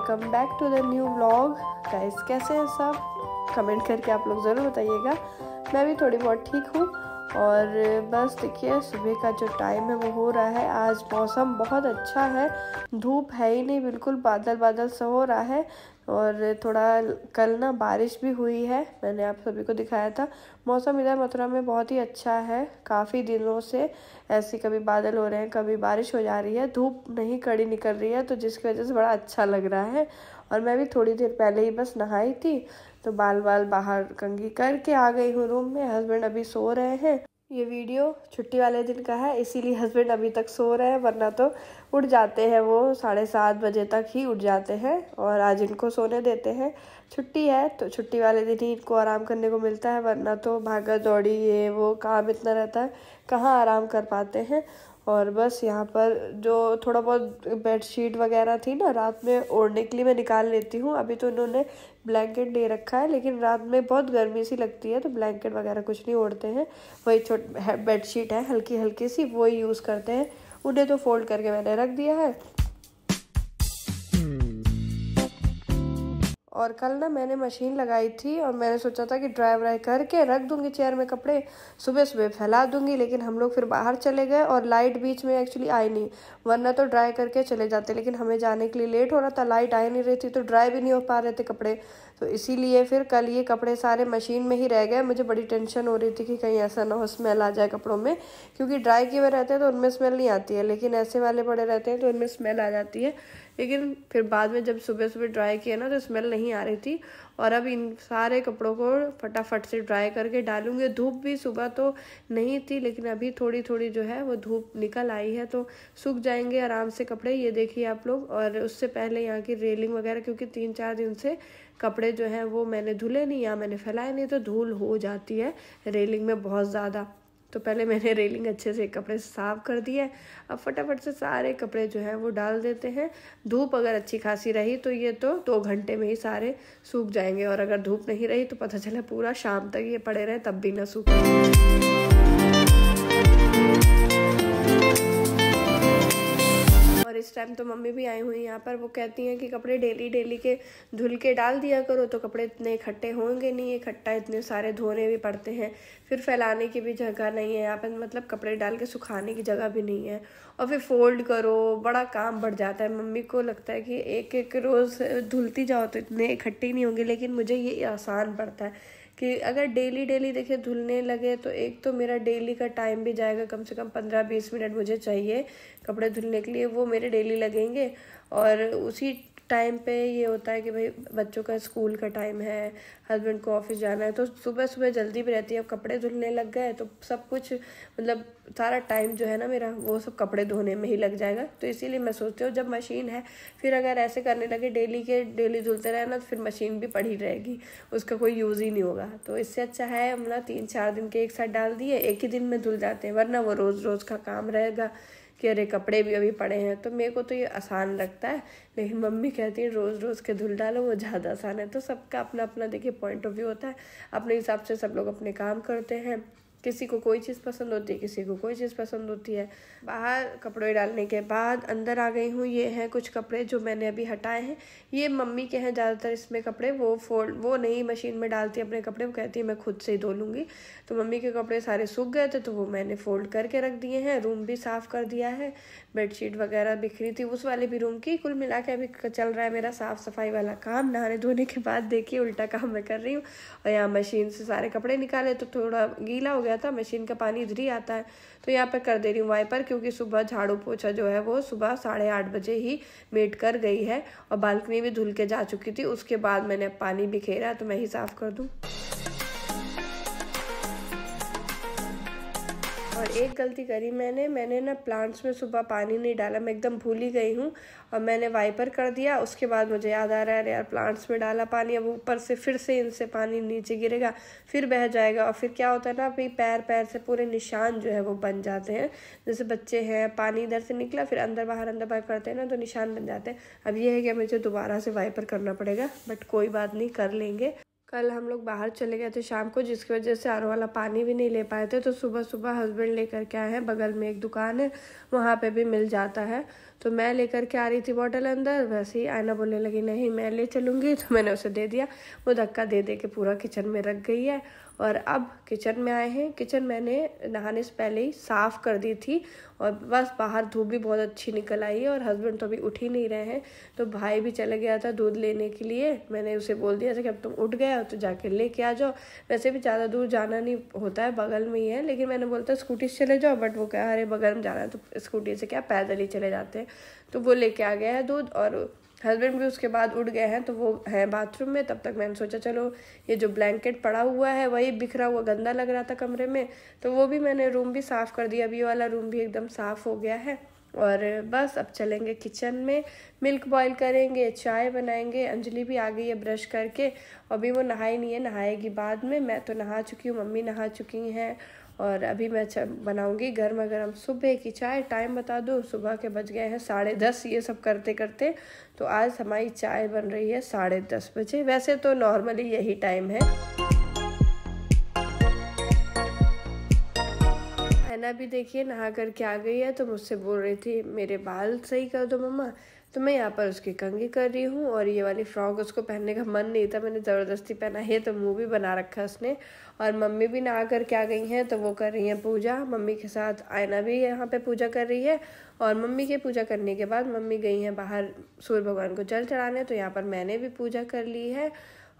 welcome back to the new blog guys कैसे हैं सब कमेंट करके आप लोग ज़रूर बताइएगा मैं भी थोड़ी बहुत ठीक हूँ और बस देखिए सुबह का जो टाइम है वो हो रहा है आज मौसम बहुत अच्छा है धूप है ही नहीं बिल्कुल बादल बादल सा हो रहा है और थोड़ा कल ना बारिश भी हुई है मैंने आप सभी को दिखाया था मौसम इधर मथुरा में बहुत ही अच्छा है काफ़ी दिनों से ऐसे कभी बादल हो रहे हैं कभी बारिश हो जा रही है धूप नहीं कड़ी निकल रही है तो जिसकी वजह से बड़ा अच्छा लग रहा है और मैं भी थोड़ी देर पहले ही बस नहाई थी तो बाल बाल बाहर कंगी करके आ गई हूँ रूम में हस्बैंड अभी सो रहे हैं ये वीडियो छुट्टी वाले दिन का है इसीलिए हस्बैंड अभी तक सो रहे हैं वरना तो उठ जाते हैं वो साढ़े सात बजे तक ही उठ जाते हैं और आज इनको सोने देते हैं छुट्टी है तो छुट्टी वाले दिन ही इनको आराम करने को मिलता है वरना तो भागा दौड़ी ये वो काम इतना रहता है कहाँ आराम कर पाते हैं और बस यहाँ पर जो थोड़ा बहुत बेड शीट वगैरह थी ना रात में ओढ़ने के लिए मैं निकाल लेती हूँ अभी तो इन्होंने ब्लैंकेट दे रखा है लेकिन रात में बहुत गर्मी सी लगती है तो ब्लैंकेट वगैरह कुछ नहीं ओढ़ते हैं वही छोट बेड शीट है हल्की हल्की सी वही यूज़ करते हैं उन्हें तो फोल्ड करके मैंने रख दिया है और कल ना मैंने मशीन लगाई थी और मैंने सोचा था कि ड्राई व्राई करके रख दूंगी चेयर में कपड़े सुबह सुबह फैला दूंगी लेकिन हम लोग फिर बाहर चले गए और लाइट बीच में एक्चुअली आई नहीं वरना तो ड्राई करके चले जाते लेकिन हमें जाने के लिए लेट हो रहा था लाइट आई नहीं रही थी तो ड्राई भी नहीं हो पा रहे थे कपड़े तो इसीलिए फिर कल ये कपड़े सारे मशीन में ही रह गए मुझे बड़ी टेंशन हो रही थी कि कहीं ऐसा ना हो स्मेल आ जाए कपड़ों में क्योंकि ड्राई किए हुए रहते हैं तो उनमें स्मेल नहीं आती है लेकिन ऐसे वाले पड़े रहते हैं तो उनमें स्मेल आ जाती है लेकिन फिर बाद में जब सुबह सुबह ड्राई किया ना तो स्मेल नहीं आ रही थी और अब इन सारे कपड़ों को फटाफट से ड्राई करके डालूंगी धूप भी सुबह तो नहीं थी लेकिन अभी थोड़ी थोड़ी जो है वो धूप निकल आई है तो सूख जाएंगे आराम से कपड़े ये देखिए आप लोग और उससे पहले यहाँ की रेलिंग वगैरह क्योंकि तीन चार दिन से कपड़े जो हैं वो मैंने धुले नहीं या मैंने फैलाए नहीं तो धूल हो जाती है रेलिंग में बहुत ज़्यादा तो पहले मैंने रेलिंग अच्छे से कपड़े साफ़ कर दिए अब फटाफट से सारे कपड़े जो है वो डाल देते हैं धूप अगर अच्छी खासी रही तो ये तो दो घंटे में ही सारे सूख जाएंगे और अगर धूप नहीं रही तो पता चला पूरा शाम तक ये पड़े रहे तब भी ना सूखे इस टाइम तो मम्मी भी आई हुई यहाँ पर वो कहती हैं कि कपड़े डेली डेली के धुल के डाल दिया करो तो कपड़े इतने इकट्ठे होंगे नहीं इकट्ठा इतने सारे धोने भी पड़ते हैं फिर फैलाने की भी जगह नहीं है यहाँ पर मतलब कपड़े डाल के सुखाने की जगह भी नहीं है और फिर फोल्ड करो बड़ा काम बढ़ जाता है मम्मी को लगता है कि एक एक रोज़ धुलती जाओ तो इतने इकट्ठे नहीं होंगे लेकिन मुझे ये आसान पड़ता है कि अगर डेली डेली देखिए धुलने लगे तो एक तो मेरा डेली का टाइम भी जाएगा कम से कम पंद्रह बीस मिनट मुझे चाहिए कपड़े धुलने के लिए वो मेरे डेली लगेंगे और उसी टाइम पे ये होता है कि भाई बच्चों का स्कूल का टाइम है हस्बैंड को ऑफिस जाना है तो सुबह सुबह जल्दी भी रहती है अब कपड़े धुलने लग गए तो सब कुछ मतलब सारा टाइम जो है ना मेरा वो सब कपड़े धोने में ही लग जाएगा तो इसीलिए मैं सोचती हूँ जब मशीन है फिर अगर ऐसे करने लगे डेली के डेली धुलते रहे ना तो फिर मशीन भी पड़ी रहेगी उसका कोई यूज़ ही नहीं होगा तो इससे अच्छा है हम ना तीन चार दिन के एक साथ डाल दिए एक ही दिन में धुल जाते हैं वरना वो रोज़ रोज़ का काम रहेगा कि अरे कपड़े भी अभी पड़े हैं तो मेरे को तो ये आसान लगता है लेकिन मम्मी कहती है रोज़ रोज़ के धुल डालो वो ज़्यादा आसान है तो सबका अपना अपना देखिए पॉइंट ऑफ व्यू होता है अपने हिसाब से सब लोग अपने काम करते हैं किसी को कोई चीज़ पसंद होती है किसी को कोई चीज़ पसंद होती है बाहर कपड़े डालने के बाद अंदर आ गई हूँ ये हैं कुछ कपड़े जो मैंने अभी हटाए हैं ये मम्मी के हैं ज़्यादातर इसमें कपड़े वो फोल्ड वो नहीं मशीन में डालती अपने कपड़े वो कहती है मैं खुद से ही धो लूँगी तो मम्मी के कपड़े सारे सूख गए थे तो वो मैंने फोल्ड करके रख दिए हैं रूम भी साफ़ कर दिया है बेडशीट वगैरह बिखरी थी उस वाले भी रूम की कुल मिला के अभी चल रहा है मेरा साफ़ सफाई वाला काम नहाने धोने के बाद देखिए उल्टा काम मैं कर रही हूँ और यहाँ मशीन से सारे कपड़े निकाले तो थोड़ा गीला हो गया गया था मशीन का पानी इधर ही आता है तो यहाँ पर कर दे रही हूँ वाइपर क्योंकि सुबह झाड़ू पोछा जो है वो सुबह साढ़े आठ बजे ही मेट कर गई है और बालकनी भी धुल के जा चुकी थी उसके बाद मैंने पानी बिखेरा तो मैं ही साफ़ कर दूँ और एक गलती करी मैंने मैंने ना प्लांट्स में सुबह पानी नहीं डाला मैं एकदम भूल ही गई हूँ और मैंने वाइपर कर दिया उसके बाद मुझे याद आ रहा है यार प्लांट्स में डाला पानी अब ऊपर से फिर से इनसे पानी नीचे गिरेगा फिर बह जाएगा और फिर क्या होता है ना अपनी पैर पैर से पूरे निशान जो है वो बन जाते हैं जैसे बच्चे हैं पानी इधर से निकला फिर अंदर बाहर अंदर बाहर करते हैं ना तो निशान बन जाते हैं अब ये है कि मुझे दोबारा से वाइपर करना पड़ेगा बट कोई बात नहीं कर लेंगे कल हम लोग बाहर चले गए थे शाम को जिसकी वजह से आर वाला पानी भी नहीं ले पाए थे तो सुबह सुबह हस्बैंड लेकर के आए हैं बगल में एक दुकान है वहाँ पे भी मिल जाता है तो मैं लेकर के आ रही थी बॉटल अंदर वैसे ही आयना बोलने लगी नहीं मैं ले चलूँगी तो मैंने उसे दे दिया वो धक्का दे दे के पूरा किचन में रख गई है और अब किचन में आए हैं किचन मैंने नहाने से पहले ही साफ़ कर दी थी और बस बाहर धूप भी बहुत अच्छी निकल आई है और हस्बैंड तो अभी उठ ही नहीं रहे हैं तो भाई भी चला गया था दूध लेने के लिए मैंने उसे बोल दिया था कि अब तुम उठ गए हो तो जाके लेके आ जाओ वैसे भी ज़्यादा दूर जाना नहीं होता है बगल में ही है लेकिन मैंने बोलता स्कूटी से चले जाओ बट वो कह अरे बगल में जाना है तो स्कूटी से क्या पैदल ही चले जाते हैं तो वो लेके आ गया है दूध और हस्बैंड भी उसके बाद उठ गए हैं तो वो हैं बाथरूम में तब तक मैंने सोचा चलो ये जो ब्लैंकेट पड़ा हुआ है वही बिखरा हुआ गंदा लग रहा था कमरे में तो वो भी मैंने रूम भी साफ़ कर दिया अभी वाला रूम भी एकदम साफ़ हो गया है और बस अब चलेंगे किचन में मिल्क बॉईल करेंगे चाय बनाएंगे अंजलि भी आ गई है ब्रश करके अभी वो नहाई नहीं है नहाएगी बाद में मैं तो नहा चुकी हूँ मम्मी नहा चुकी हैं और अभी मैं बनाऊंगी गर्मा गर्म सुबह की चाय टाइम बता दो सुबह के बज गए हैं साढ़े दस ये सब करते करते तो आज हमारी चाय बन रही है साढ़े दस बजे वैसे तो नॉर्मली यही टाइम है नैना भी देखिए नहा करके आ गई है तो मुझसे बोल रही थी मेरे बाल सही कर दो मम्मा तो मैं यहाँ पर उसकी कंगी कर रही हूँ और ये वाली फ्रॉक उसको पहनने का मन नहीं था मैंने ज़बरदस्ती पहना है तो मुँह भी बना रखा उसने और मम्मी भी नहा करके आ गई हैं तो वो कर रही हैं पूजा मम्मी के साथ आयना भी यहाँ पे पूजा कर रही है और मम्मी के पूजा करने के बाद मम्मी गई हैं बाहर सूर्य भगवान को जल चढ़ाने तो यहाँ पर मैंने भी पूजा कर ली है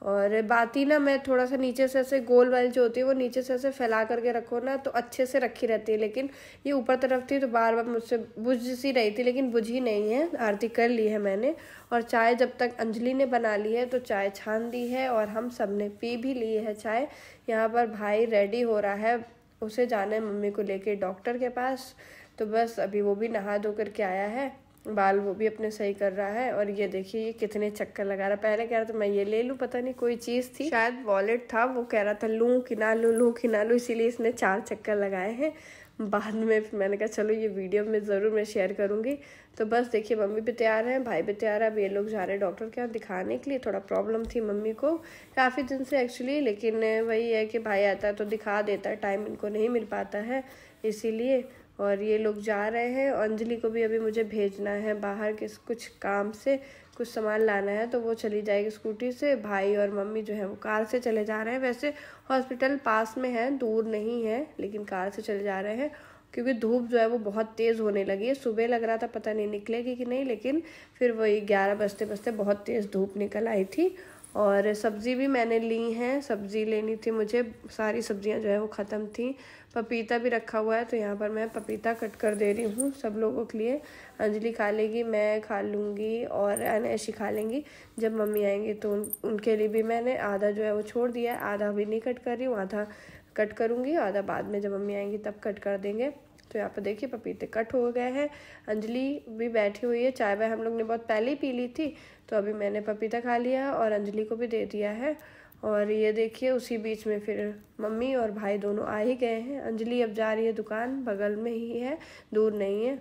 और बाती ना मैं थोड़ा सा नीचे से ऐसे गोल वाली जो होती है वो नीचे से ऐसे फैला करके रखो ना तो अच्छे से रखी रहती है लेकिन ये ऊपर तरफ थी तो बार बार मुझसे बुझ सी रही थी लेकिन बुझ ही नहीं है आरती कर ली है मैंने और चाय जब तक अंजलि ने बना ली है तो चाय छान दी है और हम सब ने पी भी ली है चाय यहाँ पर भाई रेडी हो रहा है उसे जाना है मम्मी को लेके डॉक्टर के पास तो बस अभी वो भी नहा धो करके आया है बाल वो भी अपने सही कर रहा है और ये देखिए ये कितने चक्कर लगा रहा है पहले कह रहा था मैं ये ले लूँ पता नहीं कोई चीज़ थी शायद वॉलेट था वो कह रहा था लूँ कि ना लूँ लूँ कि ना लूँ इसीलिए इसने चार चक्कर लगाए हैं बाद में फिर मैंने कहा चलो ये वीडियो में ज़रूर मैं शेयर करूँगी तो बस देखिए मम्मी भी तैयार हैं भाई भी तैयार है अब ये लोग जा रहे हैं डॉक्टर के यहाँ दिखाने के लिए थोड़ा प्रॉब्लम थी मम्मी को काफ़ी दिन से एक्चुअली लेकिन वही है कि भाई आता है तो दिखा देता है टाइम इनको नहीं मिल पाता है इसीलिए और ये लोग जा रहे हैं अंजलि को भी अभी मुझे भेजना है बाहर किस कुछ काम से कुछ सामान लाना है तो वो चली जाएगी स्कूटी से भाई और मम्मी जो है वो कार से चले जा रहे हैं वैसे हॉस्पिटल पास में है दूर नहीं है लेकिन कार से चले जा रहे हैं क्योंकि धूप जो है वो बहुत तेज़ होने लगी है सुबह लग रहा था पता नहीं निकलेगी कि नहीं लेकिन फिर वही ग्यारह बजते बजते बहुत तेज़ धूप निकल आई थी और सब्ज़ी भी मैंने ली हैं सब्ज़ी लेनी थी मुझे सारी सब्ज़ियां जो है वो ख़त्म थी पपीता भी रखा हुआ है तो यहाँ पर मैं पपीता कट कर दे रही हूँ सब लोगों के लिए अंजलि खा लेगी मैं खा लूँगी और अनैशी खा लेंगी जब मम्मी आएंगी तो उन, उनके लिए भी मैंने आधा जो है वो छोड़ दिया है आधा अभी नहीं कट कर रही हूँ आधा कट करूँगी आधा बाद में जब मम्मी आएंगी तब कट कर देंगे तो यहाँ पर देखिए पपीते कट हो गए हैं अंजलि भी बैठी हुई है चाय वाय हम लोग ने बहुत पहले ही पी ली थी तो अभी मैंने पपीता खा लिया और अंजलि को भी दे दिया है और ये देखिए उसी बीच में फिर मम्मी और भाई दोनों आ ही गए हैं अंजलि अब जा रही है दुकान बगल में ही है दूर नहीं है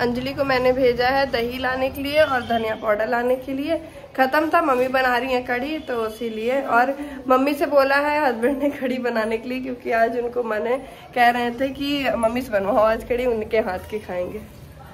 अंजलि को मैंने भेजा है दही लाने के लिए और धनिया पाउडर लाने के लिए खत्म था मम्मी बना रही है कड़ी तो इसीलिए और मम्मी से बोला है हस्बैंड ने कड़ी बनाने के लिए क्योंकि आज उनको मन है कह रहे थे कि मम्मी से बनवाओ आज कड़ी उनके हाथ की खाएंगे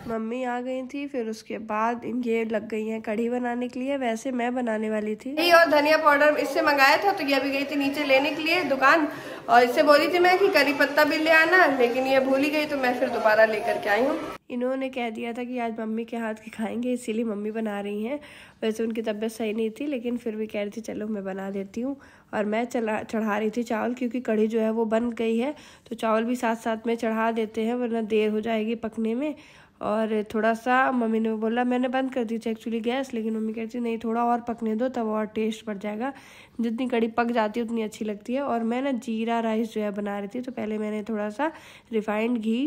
मम्मी आ गई थी फिर उसके बाद ये लग गई हैं कढ़ी बनाने के लिए वैसे मैं बनाने वाली थी दही और धनिया पाउडर इससे मंगाया था तो ये अभी गई थी नीचे लेने के लिए दुकान और इससे बोली थी मैं कि करी पत्ता भी ले आना लेकिन ये भूली गई तो मैं फिर दोबारा लेकर के आई हूँ इन्होंने कह दिया था कि आज मम्मी के हाथ के खाएंगे इसीलिए मम्मी बना रही हैं वैसे उनकी तबीयत सही नहीं थी लेकिन फिर भी कह रही थी चलो मैं बना देती हूँ और मैं चला चढ़ा रही थी चावल क्योंकि कढ़ी जो है वो बन गई है तो चावल भी साथ साथ में चढ़ा देते हैं वरना देर हो जाएगी पकने में और थोड़ा सा मम्मी ने बोला मैंने बंद कर दी थी एक्चुअली गैस लेकिन मम्मी कहती नहीं थोड़ा और पकने दो तब और टेस्ट बढ़ जाएगा जितनी कड़ी पक जाती है उतनी अच्छी लगती है और मैं ना जीरा राइस जो है बना रही थी तो पहले मैंने थोड़ा सा रिफाइंड घी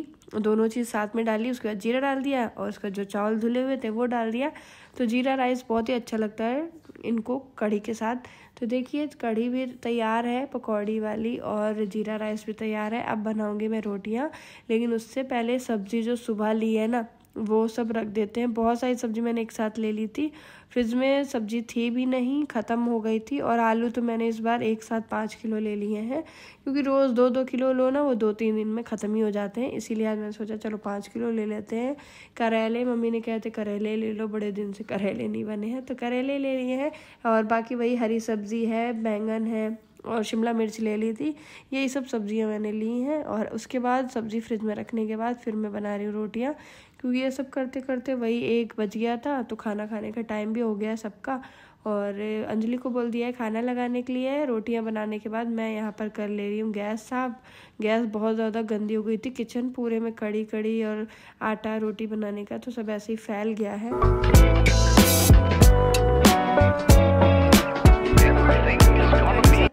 दोनों चीज़ साथ में डाली उसके बाद जीरा डाल दिया और उसका जो चावल धुले हुए थे वो डाल दिया तो जीरा राइस बहुत ही अच्छा लगता है इनको कढ़ी के साथ तो देखिए कढ़ी भी तैयार है पकौड़ी वाली और जीरा राइस भी तैयार है अब बनाऊँगी मैं रोटियाँ लेकिन उससे पहले सब्ज़ी जो सुबह ली है ना वो सब रख देते हैं बहुत सारी सब्जी मैंने एक साथ ले ली थी फ्रिज में सब्जी थी भी नहीं ख़त्म हो गई थी और आलू तो मैंने इस बार एक साथ पाँच किलो ले लिए हैं क्योंकि रोज़ दो दो किलो लो ना वो दो तीन दिन में ख़त्म ही हो जाते हैं इसीलिए आज मैंने सोचा चलो पाँच किलो ले लेते हैं करेले मम्मी ने कहते करेले ले लो बड़े दिन से करेले नहीं बने हैं तो करेले ले लिए हैं और बाकी वही हरी सब्ज़ी है बैंगन है और शिमला मिर्च ले ली थी यही सब सब्जियां मैंने ली हैं और उसके बाद सब्ज़ी फ्रिज में रखने के बाद फिर मैं बना रही हूँ रोटियाँ क्योंकि ये सब करते करते वही एक बज गया था तो खाना खाने का टाइम भी हो गया सबका और अंजलि को बोल दिया है खाना लगाने के लिए रोटियां बनाने के बाद मैं यहाँ पर कर ले रही हूँ गैस साफ गैस बहुत ज़्यादा गंदी हो गई थी किचन पूरे में कड़ी कड़ी और आटा रोटी बनाने का तो सब ऐसे ही फैल गया है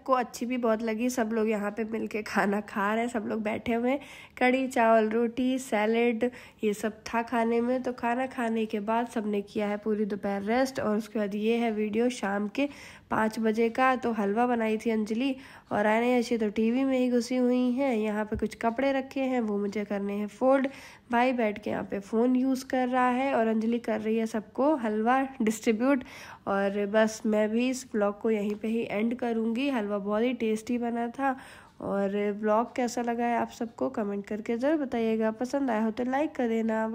सबको अच्छी भी बहुत लगी सब लोग यहाँ पे मिलके खाना खा रहे हैं सब लोग बैठे हुए हैं कड़ी चावल रोटी सैलेड ये सब था खाने में तो खाना खाने के बाद सब ने किया है पूरी दोपहर रेस्ट और उसके बाद ये है वीडियो शाम के पाँच बजे का तो हलवा बनाई थी अंजलि और आने ऐसी तो टीवी में ही घुसी हुई हैं यहाँ पे कुछ कपड़े रखे हैं वो मुझे करने हैं फोल्ड भाई बैठ के यहाँ पे फ़ोन यूज़ कर रहा है और अंजलि कर रही है सबको हलवा डिस्ट्रीब्यूट और बस मैं भी इस ब्लॉग को यहीं पे ही एंड करूँगी हलवा बहुत ही टेस्टी बना था और ब्लॉग कैसा लगा है आप सबको कमेंट करके ज़रूर बताइएगा पसंद आया हो तो लाइक कर देना